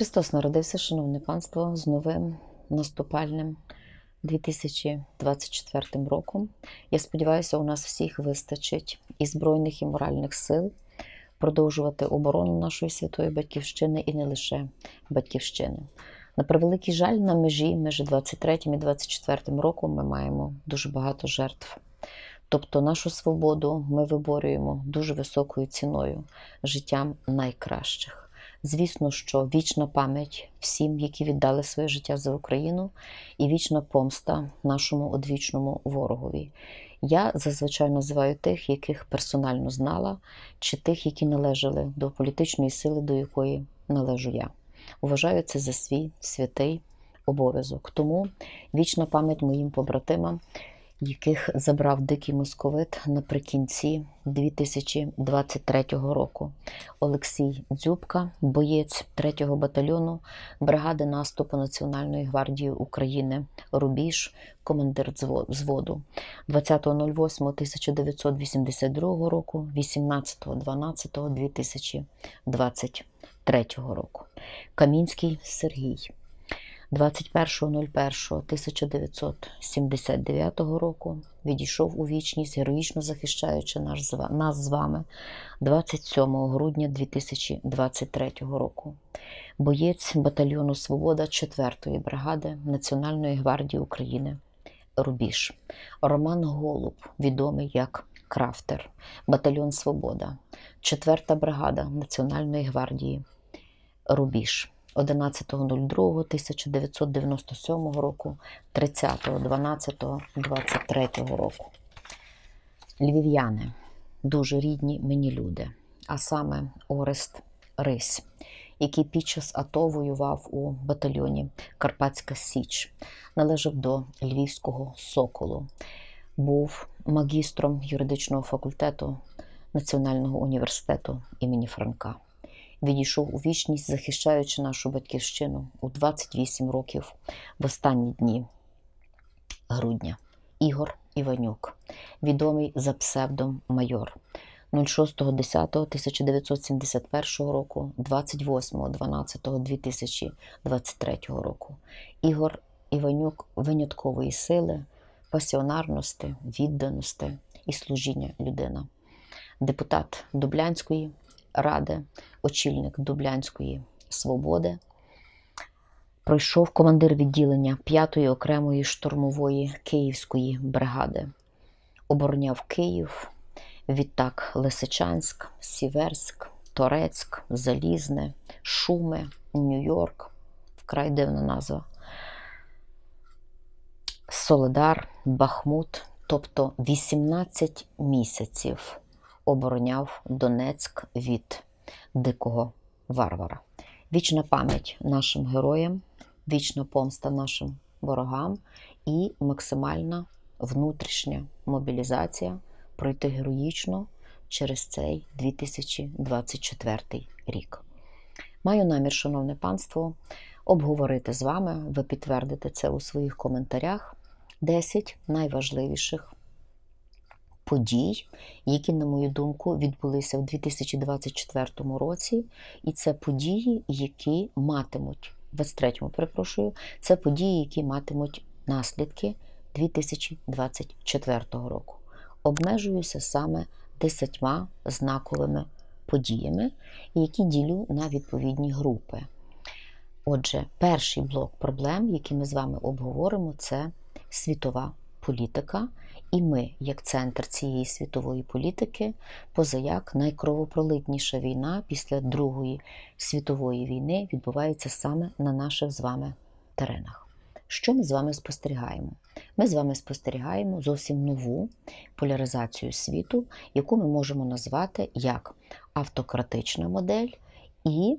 Христос народився, шановне панство, з новим наступальним 2024 роком. Я сподіваюся, у нас всіх вистачить і збройних, і моральних сил продовжувати оборону нашої святої батьківщини і не лише батьківщини. На превеликий жаль, на межі між 23 і 24 роком ми маємо дуже багато жертв. Тобто нашу свободу ми виборюємо дуже високою ціною життям найкращих. Звісно, що вічна пам'ять всім, які віддали своє життя за Україну, і вічна помста нашому одвічному ворогові. Я зазвичай називаю тих, яких персонально знала, чи тих, які належали до політичної сили, до якої належу я. Вважаю це за свій святий обов'язок. Тому вічна пам'ять моїм побратимам, яких забрав дикий московит наприкінці 2023 року. Олексій Дзюбка, боєць 3-го батальйону бригади наступу Національної гвардії України Рубіж, командир зводу 20.08.1982 року, 18.12.2023 року. Камінський Сергій. 21.01.1979 року відійшов у вічність, героїчно захищаючи наш, нас з вами 27 грудня 2023 року. Боєць батальйону Свобода 4-ї бригади Національної гвардії України. Рубіж Роман Голуб, відомий як Крафтер, Батальйон Свобода, 4-та бригада Національної гвардії Рубіж. 11.02.1997 року, 30.12.23 року. Львів'яни дуже рідні мені люди, а саме Орест Рись, який під час АТО воював у батальйоні Карпатська Січ, належав до Львівського Соколу, був магістром юридичного факультету Національного університету імені Франка відійшов у вічність, захищаючи нашу батьківщину у 28 років в останні дні грудня. Ігор Іванюк, відомий за псевдом майор. 06.10.1971 року, 28.12.2023 року. Ігор Іванюк виняткової сили, пасіонарності, відданості і служіння людина, депутат Дублянської ради, очільник Дублянської свободи, пройшов командир відділення 5-ї окремої штурмової Київської бригади, обороняв Київ, відтак Лисичанськ, Сіверськ, Торецьк, Залізне, Шуми, Нью-Йорк, вкрай дивна назва. Соледар, Бахмут, тобто 18 місяців обороняв Донецьк від дикого варвара. Вічна пам'ять нашим героям, вічна помста нашим ворогам і максимальна внутрішня мобілізація пройти героїчно через цей 2024 рік. Маю намір, шановне панство, обговорити з вами, ви підтвердите це у своїх коментарях. 10 найважливіших подій, які, на мою думку, відбулися в 2024 році, і це події, які матимуть в 23-му, перепрошую, це події, які матимуть наслідки 2024 року. Обмежуюся саме десятьма знаковими подіями, які ділю на відповідні групи. Отже, перший блок проблем, які ми з вами обговоримо, це світова політика, і ми, як центр цієї світової політики, позаяк найкровопролитніша війна після Другої світової війни відбувається саме на наших з вами теренах. Що ми з вами спостерігаємо? Ми з вами спостерігаємо зовсім нову поляризацію світу, яку ми можемо назвати як автократична модель і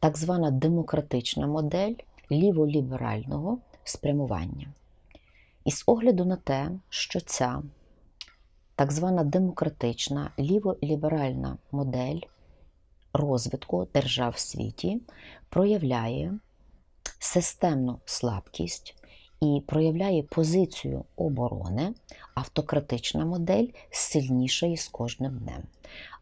так звана демократична модель ліволіберального спрямування. І з огляду на те, що ця так звана демократична ліволіберальна модель розвитку держав в світі проявляє системну слабкість. І проявляє позицію оборони, автократична модель сильнішає з кожним днем.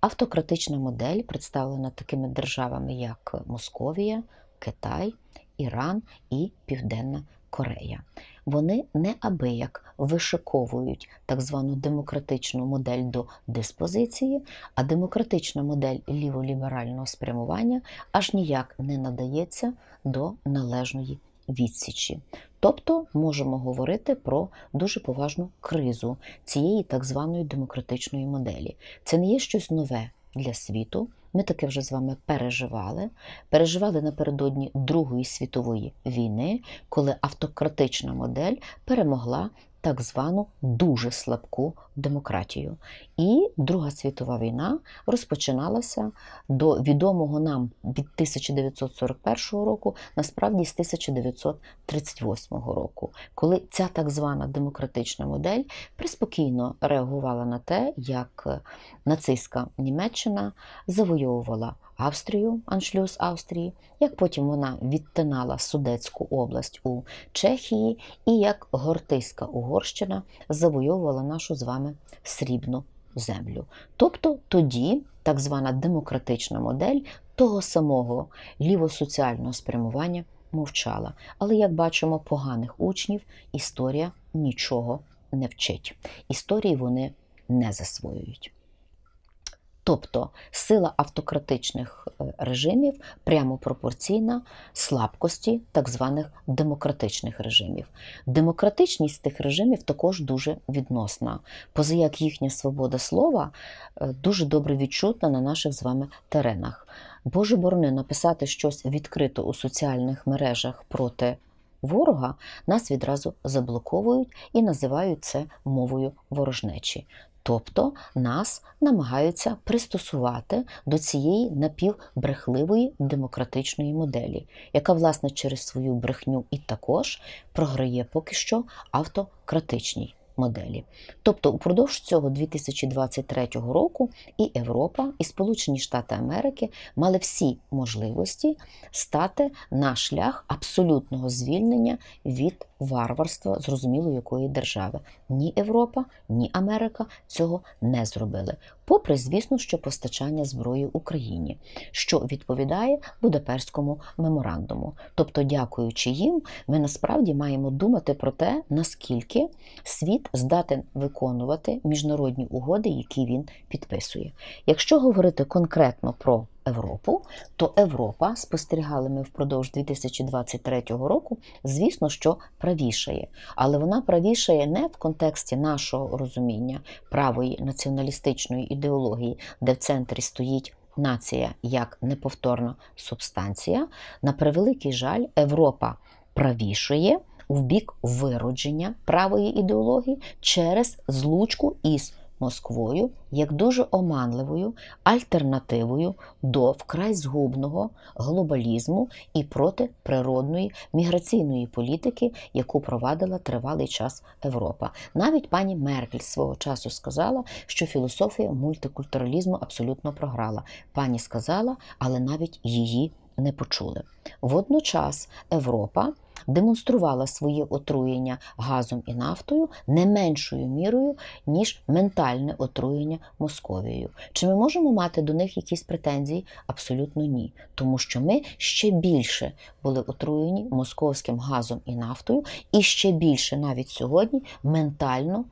Автократична модель представлена такими державами, як Московія, Китай, Іран і Південна Корея. Вони неабияк вишиковують так звану демократичну модель до диспозиції, а демократична модель ліволіберального спрямування аж ніяк не надається до належної відсічі. Тобто можемо говорити про дуже поважну кризу цієї так званої демократичної моделі. Це не є щось нове для світу. Ми таке вже з вами переживали. Переживали напередодні Другої світової війни, коли автократична модель перемогла так звану дуже слабку демократію. І Друга світова війна розпочиналася до відомого нам від 1941 року, насправді з 1938 року, коли ця так звана демократична модель приспокійно реагувала на те, як нацистська Німеччина завойовувала Австрію, аншлюз Австрії, як потім вона відтинала судецьку область у Чехії, і як Гортиська Угорщина завойовувала нашу з вами срібну землю. Тобто тоді так звана демократична модель того самого лівосоціального спрямування мовчала. Але, як бачимо, поганих учнів історія нічого не вчить. Історії вони не засвоюють. Тобто сила автократичних е, режимів прямо пропорційна слабкості так званих демократичних режимів. Демократичність тих режимів також дуже відносна, поза як їхня свобода слова е, дуже добре відчутна на наших з вами теренах. Боже борони, написати щось відкрито у соціальних мережах проти. Ворога нас відразу заблоковують і називають це мовою ворожнечі. Тобто нас намагаються пристосувати до цієї напівбрехливої демократичної моделі, яка, власне, через свою брехню і також програє поки що автократичній моделі. Тобто, упродовж цього 2023 року і Європа, і Сполучені Штати Америки мали всі можливості стати на шлях абсолютного звільнення від варварства зрозуміло якої держави. Ні Європа, ні Америка цього не зробили. Попри, звісно, що постачання зброї Україні, що відповідає Будаперському меморандуму. Тобто, дякуючи їм, ми насправді маємо думати про те, наскільки світ здатен виконувати міжнародні угоди, які він підписує. Якщо говорити конкретно про Європу, то Європа, спостерігали ми впродовж 2023 року, звісно, що правішає. Але вона правішає не в контексті нашого розуміння правої націоналістичної ідеології, де в центрі стоїть. Нація як неповторна субстанція, на превеликий жаль, Європа правішує у бік виродження правої ідеології через злучку із Москвою як дуже оманливою альтернативою до вкрай згубного глобалізму і протиприродної міграційної політики, яку провадила тривалий час Європа. Навіть пані Меркель свого часу сказала, що філософія мультикультуралізму абсолютно програла. Пані сказала, але навіть її не почули. Водночас Європа демонструвала своє отруєння газом і нафтою не меншою мірою, ніж ментальне отруєння Московією. Чи ми можемо мати до них якісь претензії? Абсолютно ні. Тому що ми ще більше були отруєні московським газом і нафтою, і ще більше навіть сьогодні ментально.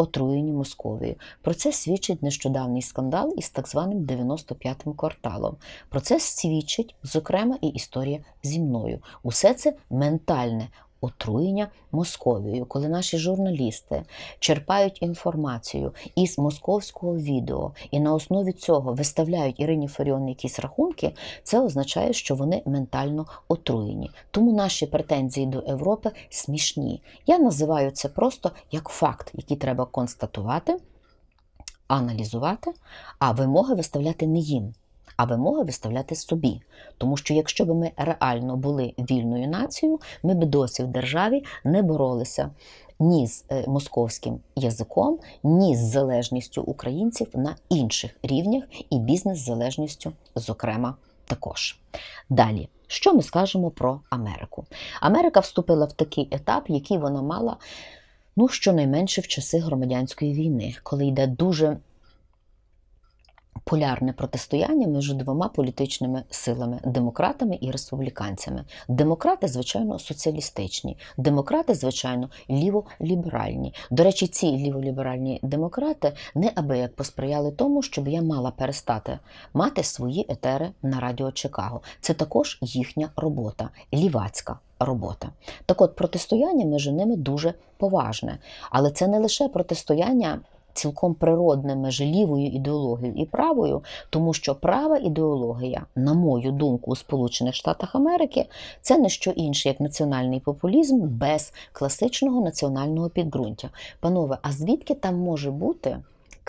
Отруєні Московією. Про це свідчить нещодавній скандал із так званим 95-м кварталом. Про це свідчить, зокрема, і історія зі мною. Усе це ментальне отруєння Московією, коли наші журналісти черпають інформацію із московського відео і на основі цього виставляють Ірині Фаріон якісь рахунки, це означає, що вони ментально отруєні. Тому наші претензії до Європи смішні. Я називаю це просто як факт, який треба констатувати. Аналізувати, а вимоги виставляти не їм а вимога виставляти собі. Тому що якщо б ми реально були вільною нацією, ми б досі в державі не боролися ні з е, московським язиком, ні з залежністю українців на інших рівнях і бізнес залежністю, зокрема, також. Далі. Що ми скажемо про Америку? Америка вступила в такий етап, який вона мала ну щонайменше в часи громадянської війни, коли йде дуже полярне протистояння між двома політичними силами демократами і республіканцями. Демократи, звичайно, соціалістичні, демократи, звичайно, ліволіберальні. До речі, ці ліволіберальні демократи неабияк посприяли тому, щоб я мала перестати мати свої етери на радіо Чикаго. Це також їхня робота, лівацька. Робота так, от протистояння між ними дуже поважне, але це не лише протистояння цілком природне ж лівою ідеологією і правою, тому що права ідеологія, на мою думку, у Сполучених Штатах Америки це не що інше, як національний популізм без класичного національного підґрунтя. Панове, а звідки там може бути?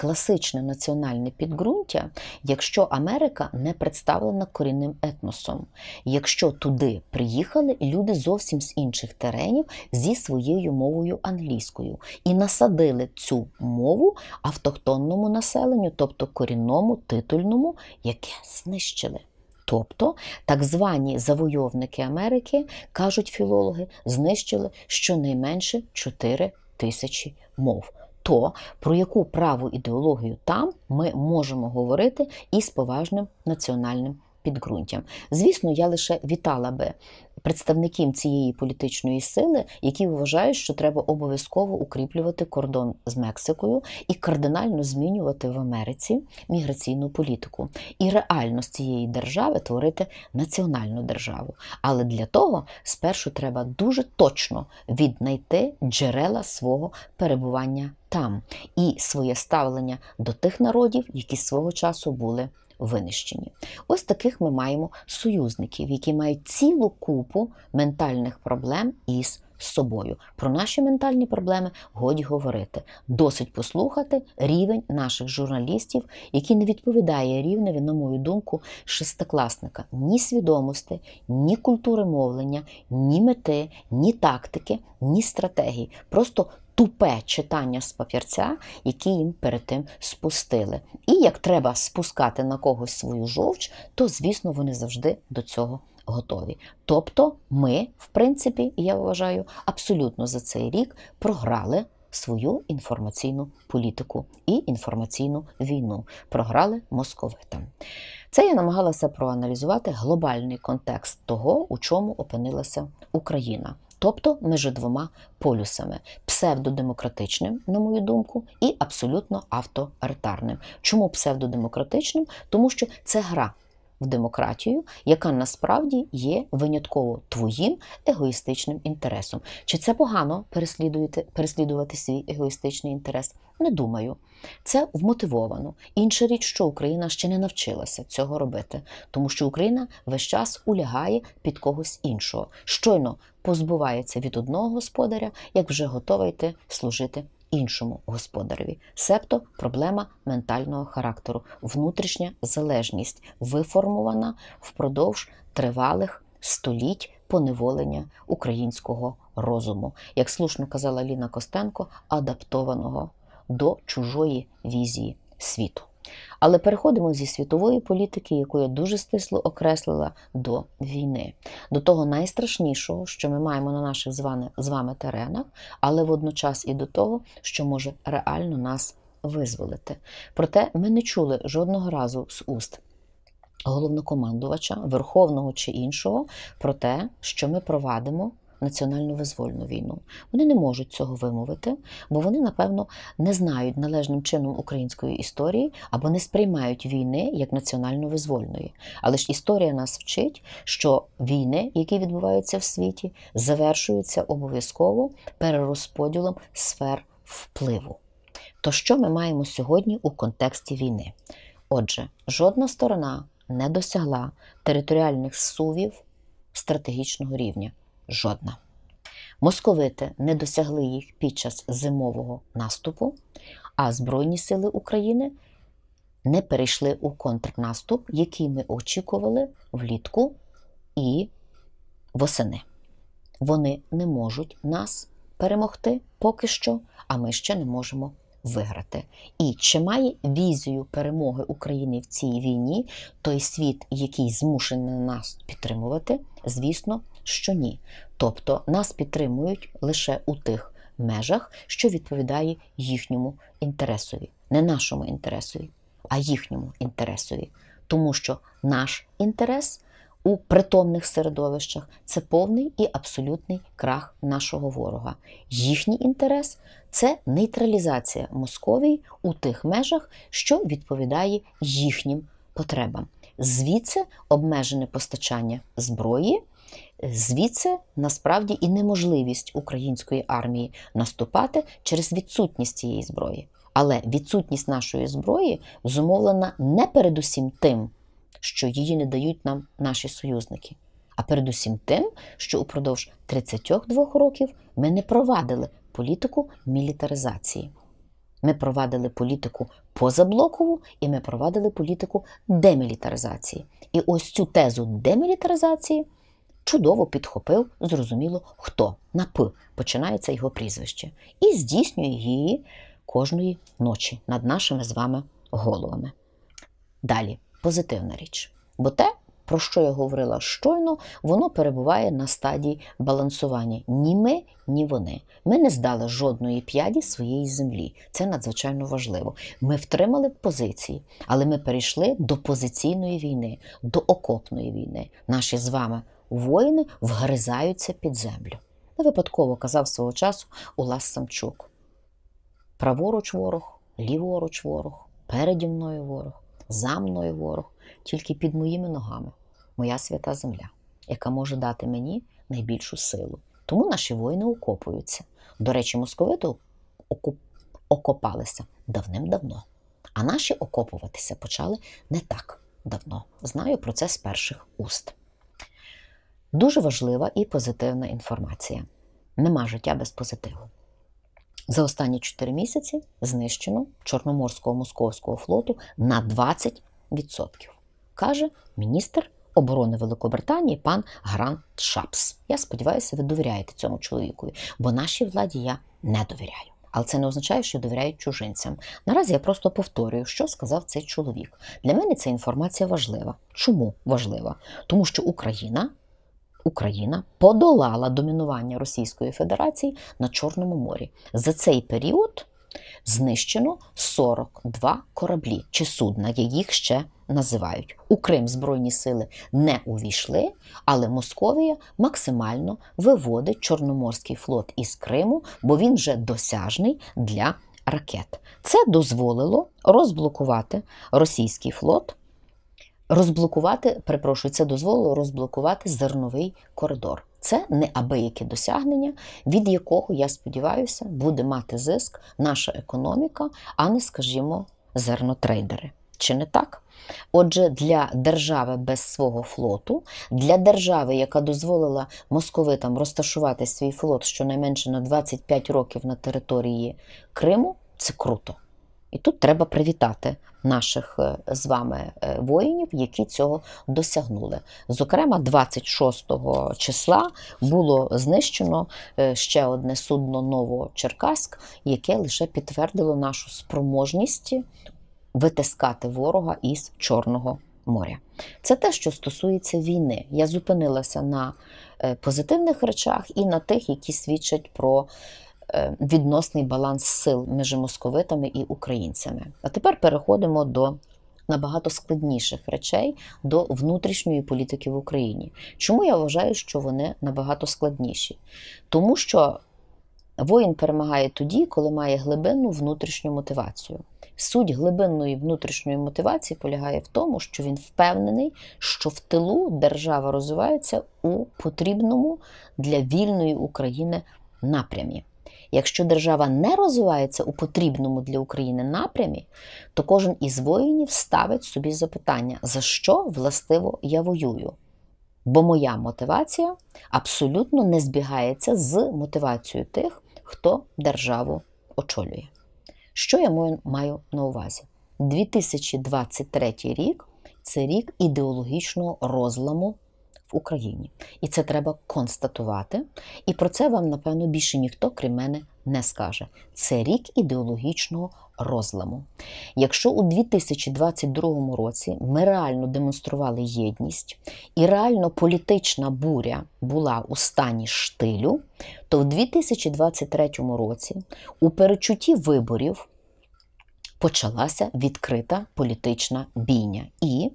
класичне національне підґрунтя, якщо Америка не представлена корінним етносом, якщо туди приїхали люди зовсім з інших теренів зі своєю мовою англійською і насадили цю мову автохтонному населенню, тобто корінному титульному, яке знищили. Тобто так звані завойовники Америки, кажуть філологи, знищили щонайменше 4 тисячі мов то про яку праву ідеологію там ми можемо говорити із поважним національним підґрунтям. Звісно, я лише вітала би представників цієї політичної сили, які вважають, що треба обов'язково укріплювати кордон з Мексикою і кардинально змінювати в Америці міграційну політику і реально з цієї держави творити національну державу. Але для того спершу треба дуже точно віднайти джерела свого перебування там і своє ставлення до тих народів, які свого часу були винищені. Ось таких ми маємо союзників, які мають цілу купу ментальних проблем із собою. Про наші ментальні проблеми годі говорити. Досить послухати рівень наших журналістів, який не відповідає рівневі, на мою думку, шестикласника ні свідомості, ні культури мовлення, ні мети, ні тактики, ні стратегії. Просто тупе читання з папірця, які їм перед тим спустили. І як треба спускати на когось свою жовч, то, звісно, вони завжди до цього готові. Тобто, ми, в принципі, я вважаю, абсолютно за цей рік програли. Свою інформаційну політику і інформаційну війну програли московитам. Це я намагалася проаналізувати глобальний контекст того, у чому опинилася Україна тобто між двома полюсами: псевдодемократичним, на мою думку, і абсолютно авторитарним. Чому псевдодемократичним? Тому що це гра в демократію, яка насправді є винятково твоїм егоїстичним інтересом. Чи це погано переслідувати свій егоїстичний інтерес? Не думаю. Це вмотивовано. Інша річ, що Україна ще не навчилася цього робити, тому що Україна весь час улягає під когось іншого. Щойно позбувається від одного господаря, як вже готова йти служити іншому господареві, себто проблема ментального характеру, внутрішня залежність, виформована впродовж тривалих століть поневолення українського розуму, як слушно казала Ліна Костенко, адаптованого до чужої візії світу. Але переходимо зі світової політики, яку я дуже стисло окреслила до війни, до того найстрашнішого, що ми маємо на наших з вами теренах, але водночас і до того, що може реально нас визволити. Проте ми не чули жодного разу з уст. Головнокомандувача, верховного чи іншого, про те, що ми провадимо національну визвольну війну. Вони не можуть цього вимовити, бо вони, напевно, не знають належним чином української історії або не сприймають війни як національно-визвольної. Але ж історія нас вчить, що війни, які відбуваються в світі, завершуються обов'язково перерозподілом сфер впливу. То що ми маємо сьогодні у контексті війни? Отже, жодна сторона не досягла територіальних сувів стратегічного рівня жодна. Московити не досягли їх під час зимового наступу, а Збройні сили України не перейшли у контрнаступ, який ми очікували влітку і восени. Вони не можуть нас перемогти поки що, а ми ще не можемо виграти. І чи має візію перемоги України в цій війні той світ, який змушений нас підтримувати, звісно, що ні. Тобто нас підтримують лише у тих межах, що відповідає їхньому інтересові, не нашому інтересові, а їхньому інтересові. Тому що наш інтерес у притомних середовищах це повний і абсолютний крах нашого ворога. Їхній інтерес це нейтралізація Московії у тих межах, що відповідає їхнім потребам. Звідси обмежене постачання зброї Звідси насправді і неможливість української армії наступати через відсутність цієї зброї. Але відсутність нашої зброї зумовлена не передусім тим, що її не дають нам наші союзники, а передусім тим, що упродовж 32 років ми не провадили політику мілітаризації. Ми провадили політику позаблокову і ми провадили політику демілітаризації. І ось цю тезу демілітаризації чудово підхопив, зрозуміло, хто на П починається його прізвище, і здійснює її кожної ночі над нашими з вами головами. Далі позитивна річ. Бо те, про що я говорила щойно, воно перебуває на стадії балансування. Ні ми, ні вони. Ми не здали жодної п'яді своєї землі. Це надзвичайно важливо. Ми втримали позиції, але ми перейшли до позиційної війни, до окопної війни. Наші з вами воїни вгризаються під землю. Не випадково казав свого часу Улас Самчук. Праворуч ворог, ліворуч ворог, переді мною ворог, за мною ворог, тільки під моїми ногами, моя свята земля, яка може дати мені найбільшу силу. Тому наші воїни окопуються. До речі, московити окуп... окопалися давним-давно. А наші окопуватися почали не так давно. Знаю про це з перших уст. Дуже важлива і позитивна інформація. Нема життя без позитиву. За останні 4 місяці знищено Чорноморського московського флоту на 20%, каже міністр оборони Великобританії пан Грант Шапс. Я сподіваюся, ви довіряєте цьому чоловікові, бо нашій владі я не довіряю. Але це не означає, що довіряють чужинцям. Наразі я просто повторюю, що сказав цей чоловік. Для мене ця інформація важлива. Чому важлива? Тому що Україна Україна подолала домінування Російської Федерації на Чорному морі. За цей період знищено 42 кораблі чи судна, як їх ще називають. У Крим Збройні сили не увійшли, але Московія максимально виводить Чорноморський флот із Криму, бо він вже досяжний для ракет. Це дозволило розблокувати російський флот розблокувати, перепрошую, це дозволило розблокувати зерновий коридор. Це неабияке досягнення, від якого, я сподіваюся, буде мати зиск наша економіка, а не, скажімо, зернотрейдери. Чи не так? Отже, для держави без свого флоту, для держави, яка дозволила московитам розташувати свій флот щонайменше на 25 років на території Криму, це круто. І тут треба привітати наших е, з вами е, воїнів, які цього досягнули. Зокрема, 26 числа було знищено е, ще одне судно Новочеркаськ, яке лише підтвердило нашу спроможність витискати ворога із Чорного моря. Це те, що стосується війни. Я зупинилася на позитивних речах і на тих, які свідчать про. Е, відносний баланс сил між московитами і українцями. А тепер переходимо до набагато складніших речей до внутрішньої політики в Україні. Чому я вважаю, що вони набагато складніші? Тому що воїн перемагає тоді, коли має глибинну внутрішню мотивацію. Суть глибинної внутрішньої мотивації полягає в тому, що він впевнений, що в тилу держава розвивається у потрібному для вільної України напрямі. Якщо держава не розвивається у потрібному для України напрямі, то кожен із воїнів ставить собі запитання, за що властиво я воюю. Бо моя мотивація абсолютно не збігається з мотивацією тих, хто державу очолює. Що я маю на увазі? 2023 рік це рік ідеологічного розламу в Україні. І це треба констатувати. І про це вам, напевно, більше ніхто, крім мене, не скаже. Це рік ідеологічного розламу. Якщо у 2022 році ми реально демонстрували єдність і реально політична буря була у стані штилю, то в 2023 році у перечутті виборів почалася відкрита політична бійня. І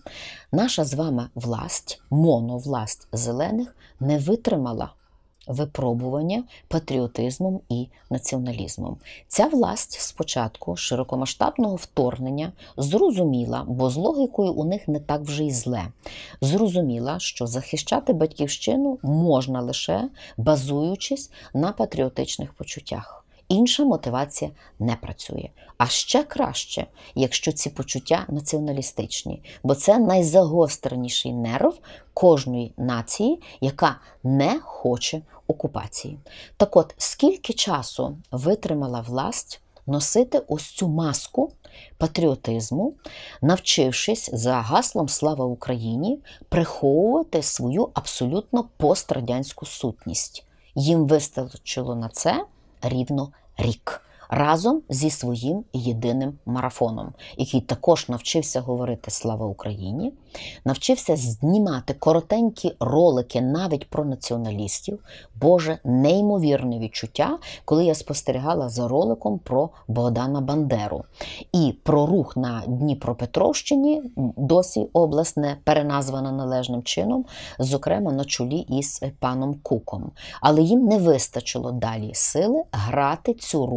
наша з вами власть, моновласть зелених, не витримала випробування патріотизмом і націоналізмом. Ця власть спочатку широкомасштабного вторгнення зрозуміла, бо з логікою у них не так вже й зле. Зрозуміла, що захищати батьківщину можна лише базуючись на патріотичних почуттях інша мотивація не працює. А ще краще, якщо ці почуття націоналістичні, бо це найзагостреніший нерв кожної нації, яка не хоче окупації. Так от, скільки часу витримала власть носити ось цю маску патріотизму, навчившись за гаслом Слава Україні приховувати свою абсолютно пострадянську сутність? Їм вистачило на це рівно рік разом зі своїм єдиним марафоном, який також навчився говорити Слава Україні навчився знімати коротенькі ролики навіть про націоналістів. Боже, неймовірне відчуття, коли я спостерігала за роликом про Богдана Бандеру. І про рух на Дніпропетровщині досі обласне переназвана належним чином, зокрема на чолі із паном Куком. Але їм не вистачило далі сили грати цю роль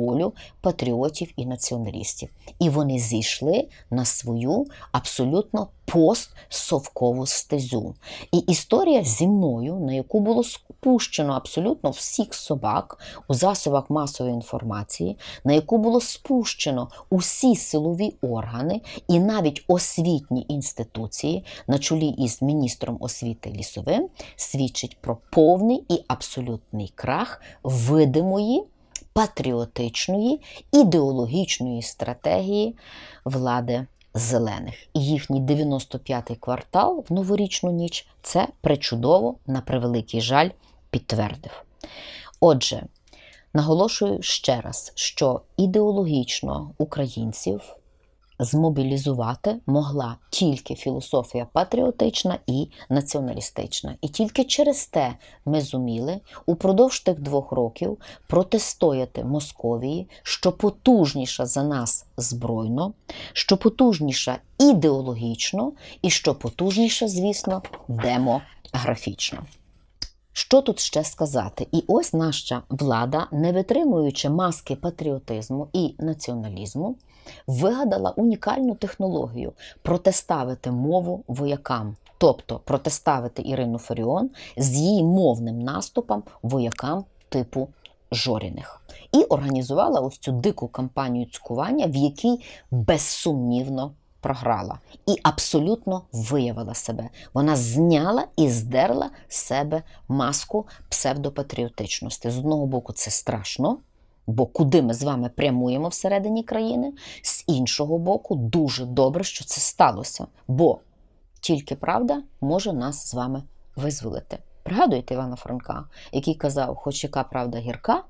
патріотів і націоналістів. І вони зійшли на свою абсолютно Постсовкову стезю. І історія зі мною, на яку було спущено абсолютно всіх собак у засобах масової інформації, на яку було спущено усі силові органи і навіть освітні інституції на чолі із міністром освіти лісовим, свідчить про повний і абсолютний крах видимої. Патріотичної ідеологічної стратегії влади зелених. І їхній 95-й квартал в новорічну ніч це причудово, на превеликий жаль, підтвердив. Отже, наголошую ще раз, що ідеологічно українців змобілізувати могла тільки філософія патріотична і націоналістична. І тільки через те ми зуміли упродовж тих двох років протистояти Московії, що потужніша за нас збройно, що потужніша ідеологічно, і що потужніша, звісно, демографічно. Що тут ще сказати? І ось наша влада, не витримуючи маски патріотизму і націоналізму, вигадала унікальну технологію протиставити мову воякам, тобто протиставити Ірину Фаріон з її мовним наступом воякам типу жоріних. І організувала ось цю дику кампанію цькування, в якій безсумнівно. Програла і абсолютно виявила себе. Вона зняла і здерла з себе маску псевдопатріотичності. З одного боку, це страшно, бо куди ми з вами прямуємо всередині країни, з іншого боку, дуже добре, що це сталося, бо тільки правда може нас з вами визволити. Пригадуєте Івана Франка, який казав, хоч яка правда гірка,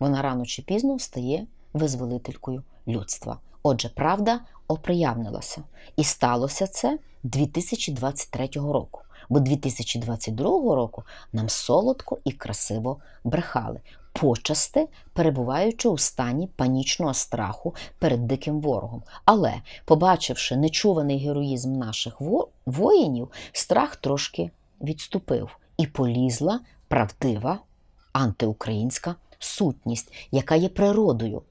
вона рано чи пізно стає визволителькою людства. Отже, правда оприявнилася. І сталося це 2023 року. Бо 2022 року нам солодко і красиво брехали почасти перебуваючи у стані панічного страху перед диким ворогом. Але, побачивши нечуваний героїзм наших воїнів, страх трошки відступив і полізла правдива антиукраїнська сутність, яка є природою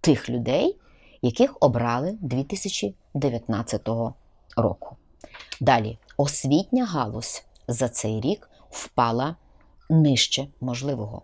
тих людей, яких обрали 2019 року. Далі освітня галузь за цей рік впала нижче можливого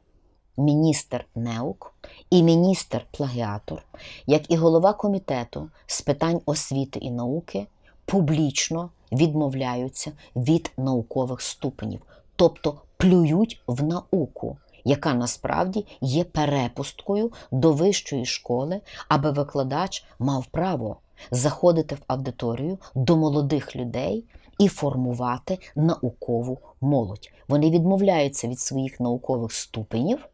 міністр наук і міністр-плагіатор, як і голова комітету з питань освіти і науки публічно відмовляються від наукових ступенів, тобто плюють в науку. Яка насправді є перепусткою до вищої школи, аби викладач мав право заходити в аудиторію до молодих людей і формувати наукову молодь. Вони відмовляються від своїх наукових ступенів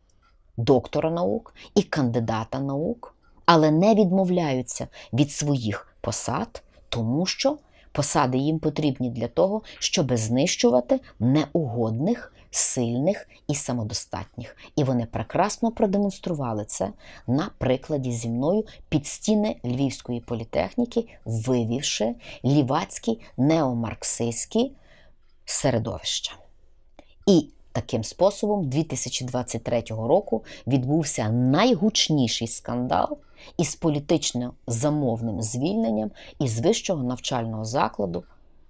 доктора наук і кандидата наук, але не відмовляються від своїх посад, тому що посади їм потрібні для того, щоб знищувати неугодних. Сильних і самодостатніх, і вони прекрасно продемонстрували це на прикладі зі мною під стіни львівської політехніки, вивівши лівацькі неомарксистські середовища. І Таким способом, 2023 року відбувся найгучніший скандал із політично замовним звільненням із вищого навчального закладу,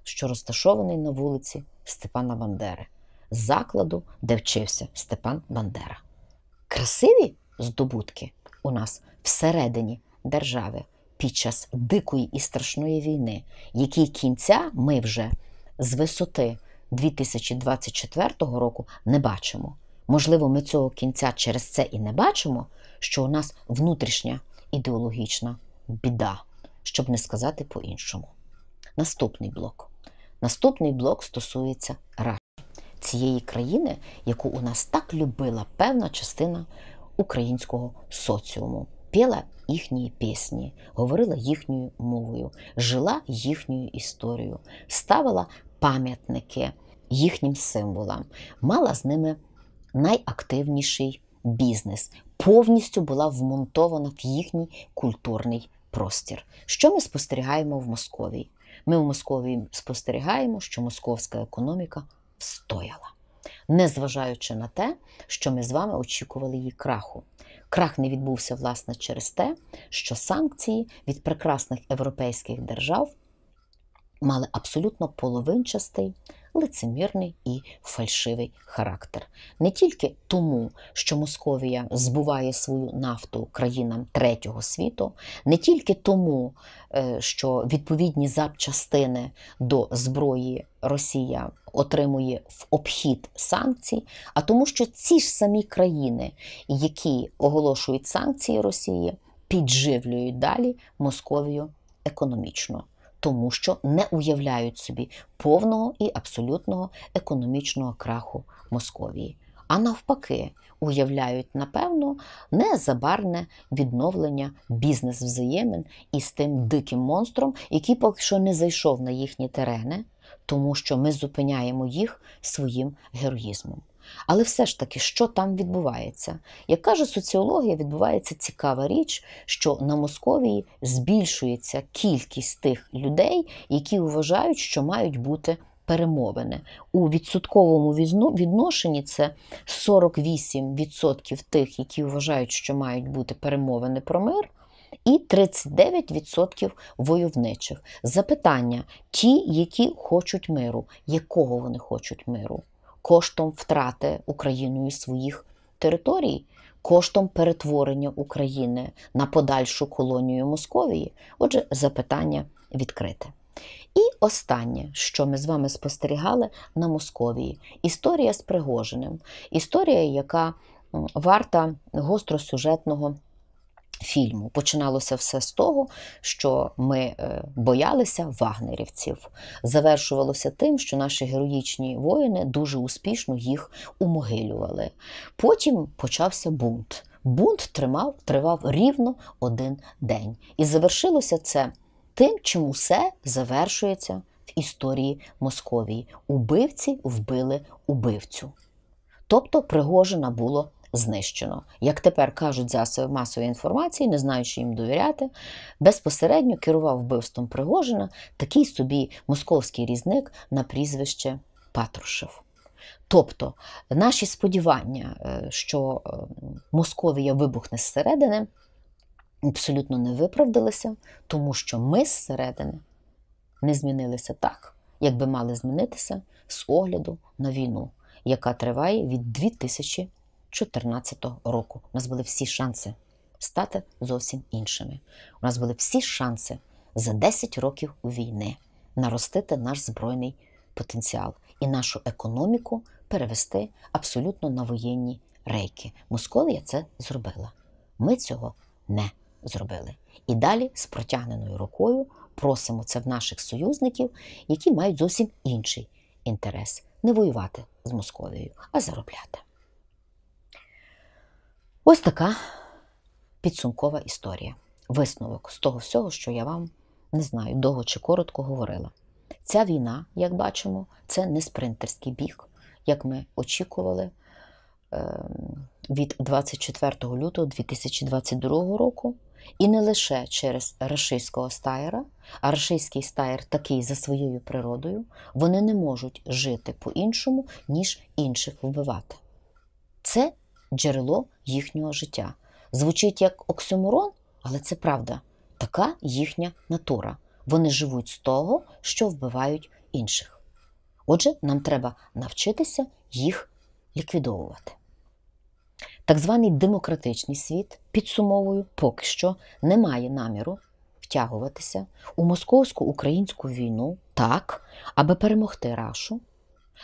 що розташований на вулиці Степана Бандери, закладу, де вчився Степан Бандера. Красиві здобутки у нас всередині держави під час дикої і страшної війни, якій кінця ми вже з висоти. 2024 року не бачимо. Можливо, ми цього кінця через це і не бачимо, що у нас внутрішня ідеологічна біда, щоб не сказати по-іншому. Наступний блок. Наступний блок стосується Раші, цієї країни, яку у нас так любила певна частина українського соціуму. Піла їхні пісні, говорила їхньою мовою, жила їхньою історією, ставила пам'ятники їхнім символам. Мала з ними найактивніший бізнес, повністю була вмонтована в їхній культурний простір. Що ми спостерігаємо в Московії? Ми в Московії спостерігаємо, що московська економіка встояла, незважаючи на те, що ми з вами очікували її краху. Крах не відбувся власне через те, що санкції від прекрасних європейських держав мали абсолютно половинчастий, лицемірний і фальшивий характер. Не тільки тому, що Московія збуває свою нафту країнам третього світу, не тільки тому, е, що відповідні запчастини до зброї Росія отримує в обхід санкцій, а тому, що ці ж самі країни, які оголошують санкції Росії, підживлюють далі Московію економічно тому що не уявляють собі повного і абсолютного економічного краху Московії. А навпаки, уявляють, напевно, незабарне відновлення бізнес взаємин із тим диким монстром, який поки що не зайшов на їхні терени, тому що ми зупиняємо їх своїм героїзмом. Але все ж таки, що там відбувається? Як каже соціологія, відбувається цікава річ, що на Московії збільшується кількість тих людей, які вважають, що мають бути перемовини. У відсотковому відношенні це 48% тих, які вважають, що мають бути перемовини про мир. І 39% войовничих запитання: ті, які хочуть миру, якого вони хочуть миру коштом втрати Україною своїх територій, коштом перетворення України на подальшу колонію Московії. Отже, запитання відкрите. І останнє, що ми з вами спостерігали на Московії: історія з Пригожиним, історія, яка варта гостросюжетного фільму. Починалося все з того, що ми е, боялися вагнерівців. Завершувалося тим, що наші героїчні воїни дуже успішно їх умогилювали. Потім почався бунт. Бунт тримав, тривав рівно один день. І завершилося це тим, чим усе завершується в історії Московії. Убивці вбили убивцю. Тобто Пригожина було знищено. Як тепер кажуть засоби масової інформації, не знаючи їм довіряти, безпосередньо керував вбивством Пригожина такий собі московський різник на прізвище Патрушев. Тобто наші сподівання, е, що е, Московія вибухне зсередини, абсолютно не виправдалися, тому що ми зсередини не змінилися так, як би мали змінитися з огляду на війну, яка триває від 2000 2014 року. У нас були всі шанси стати зовсім іншими. У нас були всі шанси за 10 років війни наростити наш збройний потенціал і нашу економіку перевести абсолютно на воєнні рейки. Московія це зробила. Ми цього не зробили. І далі з протягненою рукою просимо це в наших союзників, які мають зовсім інший інтерес не воювати з Московією, а заробляти. Ось така підсумкова історія. Висновок з того всього, що я вам не знаю, довго чи коротко говорила. Ця війна, як бачимо, це не спринтерський біг, як ми очікували ем, від 24 лютого 2022 року. І не лише через рашистського стаєра, а рашистський стаєр такий за своєю природою, вони не можуть жити по-іншому, ніж інших вбивати. Це джерело їхнього життя. Звучить як оксюмурон, але це правда. Така їхня натура. Вони живуть з того, що вбивають інших. Отже, нам треба навчитися їх ліквідовувати. Так званий демократичний світ, підсумовую, поки що не має наміру втягуватися у московсько-українську війну так, аби перемогти рашу,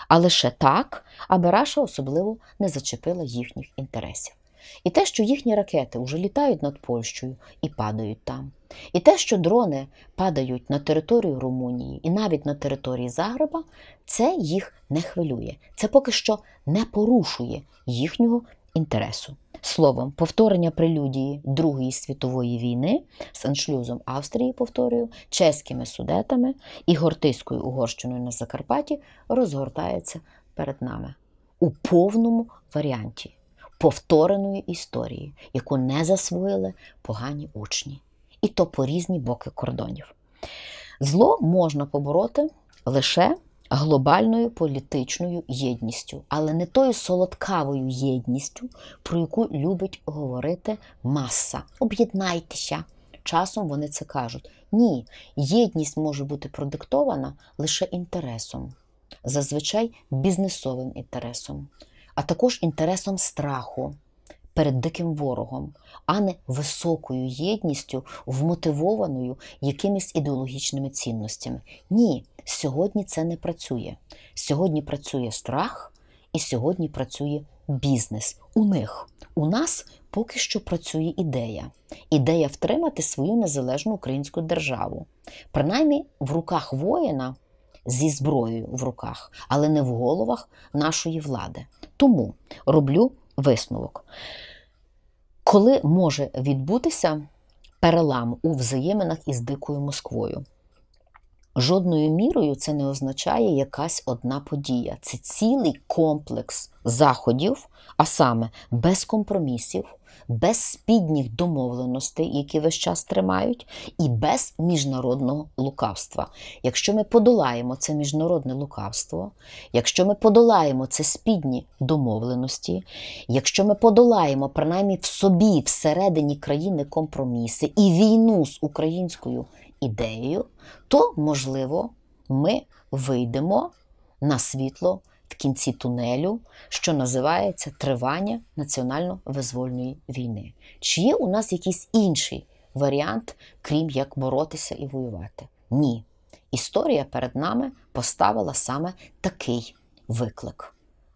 а лише так, аби Раша особливо не зачепила їхніх інтересів. І те, що їхні ракети вже літають над Польщею і падають там. І те, що дрони падають на територію Румунії і навіть на території Загреба, це їх не хвилює. Це поки що не порушує їхнього інтересу. Словом, повторення прелюдії Другої світової війни з аншлюзом Австрії, повторюю, чеськими судетами і гортиською Угорщиною на Закарпатті розгортається перед нами у повному варіанті повтореної історії, яку не засвоїли погані учні, і то по різні боки кордонів. Зло можна побороти лише глобальною політичною єдністю, але не тою солодкавою єдністю, про яку любить говорити маса. Об'єднайтеся. Часом вони це кажуть. Ні, єдність може бути продиктована лише інтересом, зазвичай бізнесовим інтересом, а також інтересом страху перед диким ворогом, а не високою єдністю, вмотивованою якимись ідеологічними цінностями. Ні. Сьогодні це не працює. Сьогодні працює страх, і сьогодні працює бізнес. У них у нас поки що працює ідея. Ідея втримати свою незалежну українську державу, принаймні в руках воїна зі зброєю в руках, але не в головах нашої влади. Тому роблю висновок. Коли може відбутися перелам у взаєминах із дикою Москвою? Жодною мірою це не означає якась одна подія. Це цілий комплекс заходів, а саме без компромісів, без спідніх домовленостей, які весь час тримають, і без міжнародного лукавства. Якщо ми подолаємо це міжнародне лукавство, якщо ми подолаємо це спідні домовленості, якщо ми подолаємо принаймні в собі всередині країни компроміси і війну з українською ідеєю, то, можливо, ми вийдемо на світло в кінці тунелю, що називається тривання національно-визвольної війни. Чи є у нас якийсь інший варіант, крім як боротися і воювати? Ні. Історія перед нами поставила саме такий виклик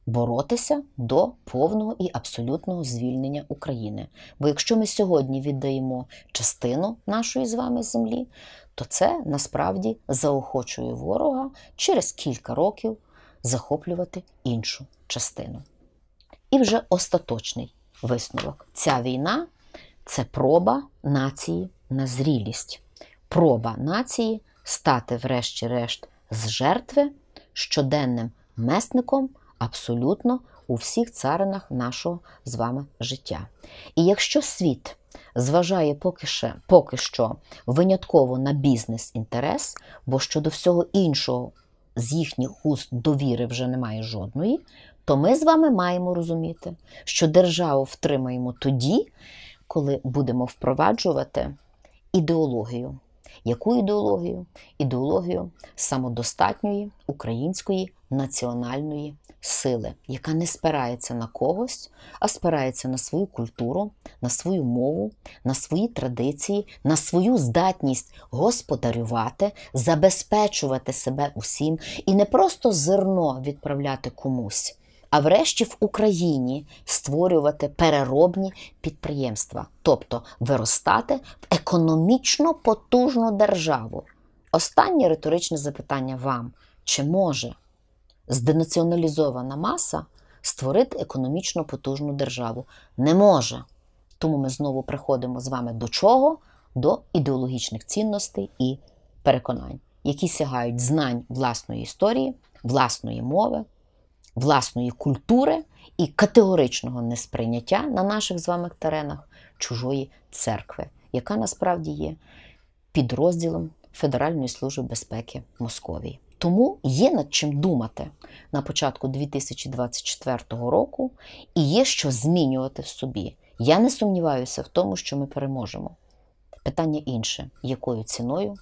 боротися до повного і абсолютного звільнення України. Бо якщо ми сьогодні віддаємо частину нашої з вами землі, то це насправді заохочує ворога через кілька років захоплювати іншу частину. І вже остаточний висновок. Ця війна це проба нації на зрілість, проба нації стати, врешті-решт, з жертви щоденним месником абсолютно у всіх царинах нашого з вами життя. І якщо світ зважає поки, ще, поки що винятково на бізнес-інтерес, бо щодо всього іншого з їхніх уст довіри вже немає жодної, то ми з вами маємо розуміти, що державу втримаємо тоді, коли будемо впроваджувати ідеологію. Яку ідеологію? Ідеологію самодостатньої української національної сили, яка не спирається на когось, а спирається на свою культуру, на свою мову, на свої традиції, на свою здатність господарювати, забезпечувати себе усім і не просто зерно відправляти комусь а врешті в Україні створювати переробні підприємства, тобто виростати в економічно потужну державу. Останнє риторичне запитання вам: чи може зденаціоналізована маса створити економічно потужну державу? Не може. Тому ми знову приходимо з вами до чого? До ідеологічних цінностей і переконань, які сягають знань власної історії, власної мови власної культури і категоричного несприйняття на наших з вами теренах чужої церкви, яка насправді є підрозділом Федеральної служби безпеки Московії. Тому є над чим думати на початку 2024 року і є що змінювати в собі. Я не сумніваюся в тому, що ми переможемо. Питання інше, якою ціною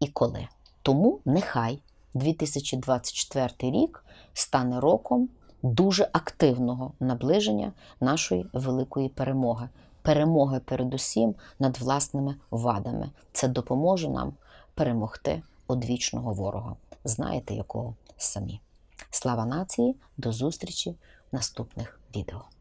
і коли. Тому нехай 2024 рік стане роком дуже активного наближення нашої великої перемоги. Перемоги передусім над власними вадами. Це допоможе нам перемогти одвічного ворога. Знаєте, якого самі. Слава нації, до зустрічі в наступних відео.